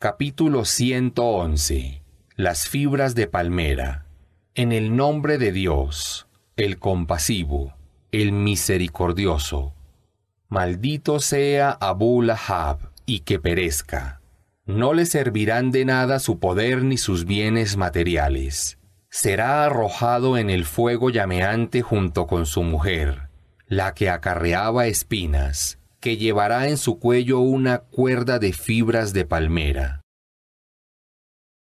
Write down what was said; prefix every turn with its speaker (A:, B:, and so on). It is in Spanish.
A: Capítulo 111. Las fibras de palmera. En el nombre de Dios, el compasivo, el misericordioso. Maldito sea Abu Lahab y que perezca. No le servirán de nada su poder ni sus bienes materiales. Será arrojado en el fuego llameante junto con su mujer, la que acarreaba espinas, que llevará en su cuello una cuerda de fibras de palmera.